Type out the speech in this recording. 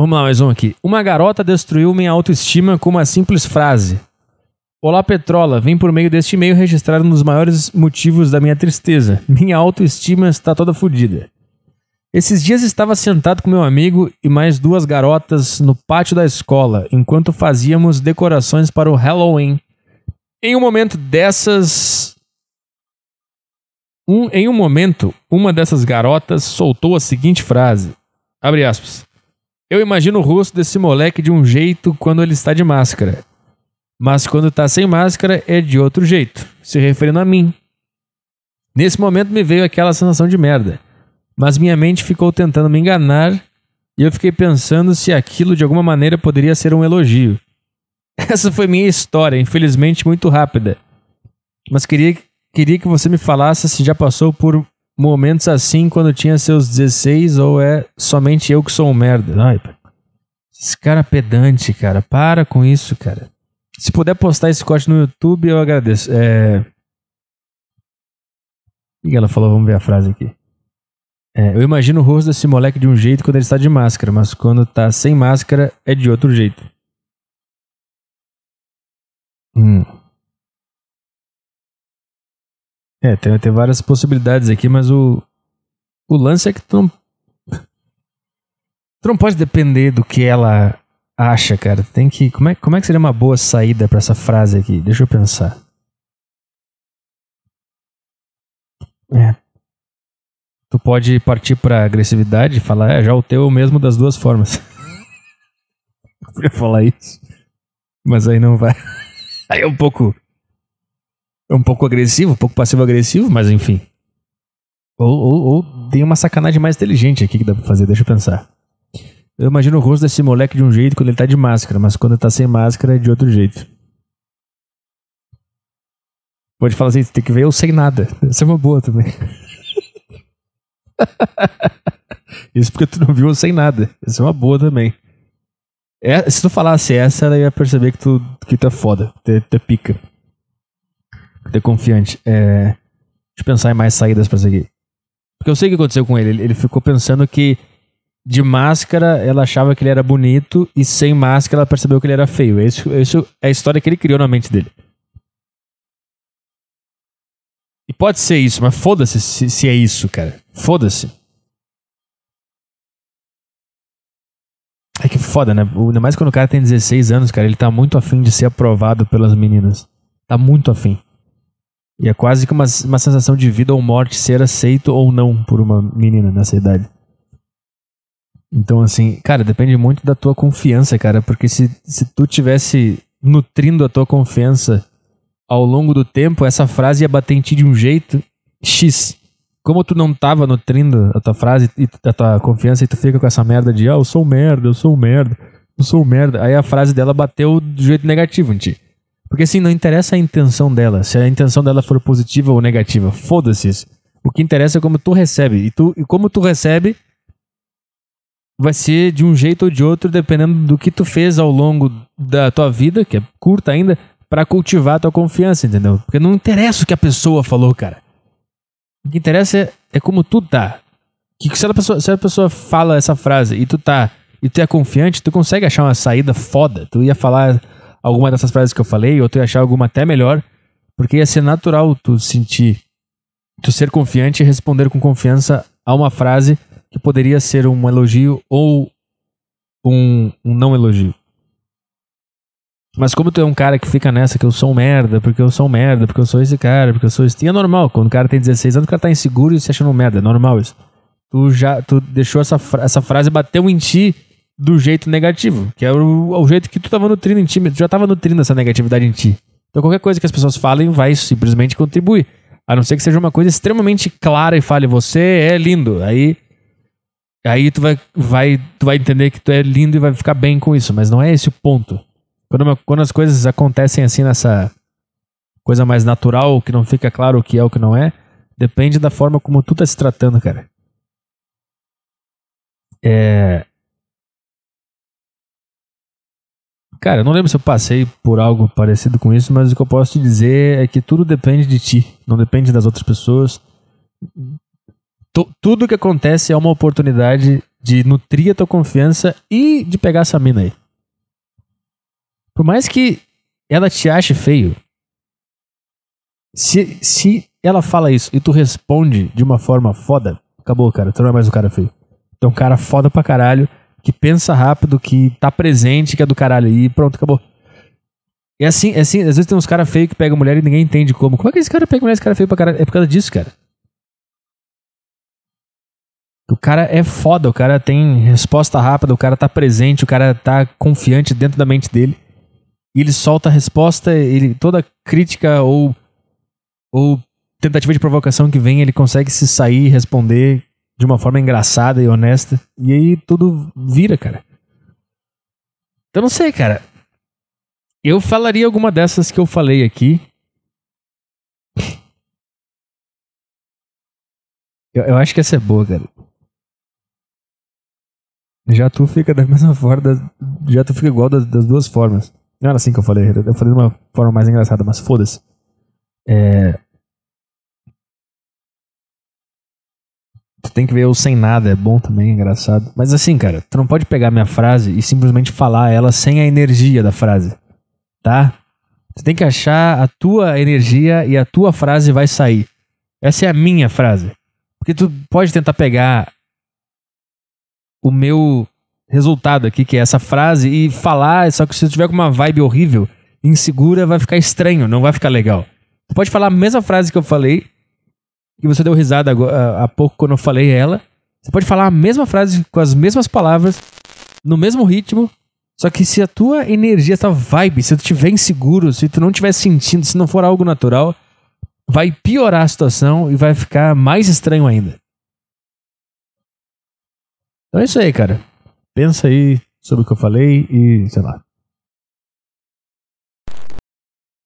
Vamos lá, mais um aqui. Uma garota destruiu minha autoestima com uma simples frase. Olá, Petrola. Vim por meio deste e-mail registrar um dos maiores motivos da minha tristeza. Minha autoestima está toda fodida. Esses dias estava sentado com meu amigo e mais duas garotas no pátio da escola, enquanto fazíamos decorações para o Halloween. Em um momento dessas. Um, em um momento, uma dessas garotas soltou a seguinte frase. Abre aspas. Eu imagino o rosto desse moleque de um jeito quando ele está de máscara. Mas quando está sem máscara é de outro jeito, se referindo a mim. Nesse momento me veio aquela sensação de merda. Mas minha mente ficou tentando me enganar e eu fiquei pensando se aquilo de alguma maneira poderia ser um elogio. Essa foi minha história, infelizmente muito rápida. Mas queria, queria que você me falasse se já passou por momentos assim quando tinha seus 16 ou é somente eu que sou um merda? Ai, esse cara pedante, cara. Para com isso, cara. Se puder postar esse corte no YouTube, eu agradeço. É... O que ela falou? Vamos ver a frase aqui. É, eu imagino o rosto desse moleque de um jeito quando ele está de máscara, mas quando está sem máscara é de outro jeito. Hum. É, tem, tem várias possibilidades aqui, mas o, o lance é que tu não, tu não pode depender do que ela acha, cara. Tem que. Como é, como é que seria uma boa saída para essa frase aqui? Deixa eu pensar. É. Tu pode partir pra agressividade e falar, é, já o teu é o mesmo das duas formas. eu ia falar isso. Mas aí não vai. Aí é um pouco é um pouco agressivo, um pouco passivo-agressivo, mas enfim. Ou, ou, ou, tem uma sacanagem mais inteligente aqui que dá pra fazer, deixa eu pensar. Eu imagino o rosto desse moleque de um jeito quando ele tá de máscara, mas quando ele tá sem máscara é de outro jeito. Pode falar assim, tem que ver eu sem nada. Essa é uma boa também. Isso porque tu não viu eu sem nada. Essa é uma boa também. É, se tu falasse essa, ela ia perceber que tu, que tu é foda, que é, tu é pica de é Confiante. É, deixa eu pensar em mais saídas para seguir. Porque eu sei o que aconteceu com ele. ele. Ele ficou pensando que de máscara ela achava que ele era bonito e sem máscara ela percebeu que ele era feio. É isso, é isso é a história que ele criou na mente dele. E pode ser isso, mas foda-se se, se é isso, cara. Foda-se. É que foda, né? Ainda mais quando o cara tem 16 anos, cara, ele tá muito afim de ser aprovado pelas meninas. Tá muito afim. E é quase que uma, uma sensação de vida ou morte ser aceito ou não por uma menina nessa idade. Então, assim, cara, depende muito da tua confiança, cara. Porque se, se tu tivesse nutrindo a tua confiança ao longo do tempo, essa frase ia bater em ti de um jeito X. Como tu não tava nutrindo a tua frase e a tua confiança e tu fica com essa merda de, ah, eu sou merda, eu sou merda, eu sou merda. Aí a frase dela bateu do jeito negativo em ti. Porque assim, não interessa a intenção dela. Se a intenção dela for positiva ou negativa, foda-se isso. O que interessa é como tu recebe. E, tu, e como tu recebe vai ser de um jeito ou de outro, dependendo do que tu fez ao longo da tua vida, que é curta ainda, para cultivar a tua confiança, entendeu? Porque não interessa o que a pessoa falou, cara. O que interessa é, é como tu tá. Que, se, a pessoa, se a pessoa fala essa frase e tu tá e tu é confiante, tu consegue achar uma saída foda. Tu ia falar alguma dessas frases que eu falei, ou tu ia achar alguma até melhor, porque ia ser natural tu sentir, tu ser confiante e responder com confiança a uma frase que poderia ser um elogio ou um, um não elogio. Mas como tu é um cara que fica nessa, que eu sou um merda, porque eu sou um merda, porque eu sou esse cara, porque eu sou esse... E é normal, quando o cara tem 16 anos, o cara tá inseguro e se achando um merda, é normal isso. Tu já, tu deixou essa, essa frase bater em ti do jeito negativo, que é o, o jeito que tu estava nutrindo em ti, tu já estava nutrindo essa negatividade em ti. Então qualquer coisa que as pessoas falem vai simplesmente contribuir. A não ser que seja uma coisa extremamente clara e fale, você é lindo. Aí aí tu vai, vai, tu vai entender que tu é lindo e vai ficar bem com isso, mas não é esse o ponto. Quando, uma, quando as coisas acontecem assim nessa coisa mais natural, que não fica claro o que é o que não é, depende da forma como tu tá se tratando, cara. É, Cara, eu não lembro se eu passei por algo parecido com isso, mas o que eu posso te dizer é que tudo depende de ti, não depende das outras pessoas. T tudo que acontece é uma oportunidade de nutrir a tua confiança e de pegar essa mina aí. Por mais que ela te ache feio, se, se ela fala isso e tu responde de uma forma foda, acabou, cara. Tu não é mais um cara feio. Tu é um cara foda pra caralho que pensa rápido, que tá presente, que é do caralho. E pronto, acabou. E assim, é assim às vezes tem uns caras feios que pegam mulher e ninguém entende como. Como é que esse cara pega mulher esse cara é feio pra caralho? É por causa disso, cara. O cara é foda, o cara tem resposta rápida, o cara tá presente, o cara tá confiante dentro da mente dele. E ele solta a resposta, ele toda crítica ou ou tentativa de provocação que vem, ele consegue se sair e responder de uma forma engraçada e honesta. E aí tudo vira, cara. Então não sei, cara. Eu falaria alguma dessas que eu falei aqui. Eu, eu acho que essa é boa, cara. Já tu fica da mesma forma. Já tu fica igual das, das, duas formas. Não era assim que eu falei. Eu falei de uma forma mais engraçada, mas foda-se. É. tem que ver eu sem nada, é bom também, é engraçado. Mas assim, cara, tu não pode pegar minha frase e simplesmente falar ela sem a energia da frase, tá? Tu tem que achar a tua energia e a tua frase vai sair. Essa é a minha frase. Porque tu pode tentar pegar o meu resultado aqui, que é essa frase, e falar, só que se tu tiver com uma vibe horrível, insegura, vai ficar estranho, não vai ficar legal. Tu pode falar a mesma frase que eu falei, que você deu risada ah, há pouco quando eu falei ela. Você pode falar a mesma frase com as mesmas palavras, no mesmo ritmo, só que se a tua energia, essa vibe, se tu estiver inseguro, se tu não estiver sentindo, se não for algo natural, vai piorar a situação e vai ficar mais estranho ainda. Então é isso aí, cara. Pensa aí sobre o que eu falei e sei lá.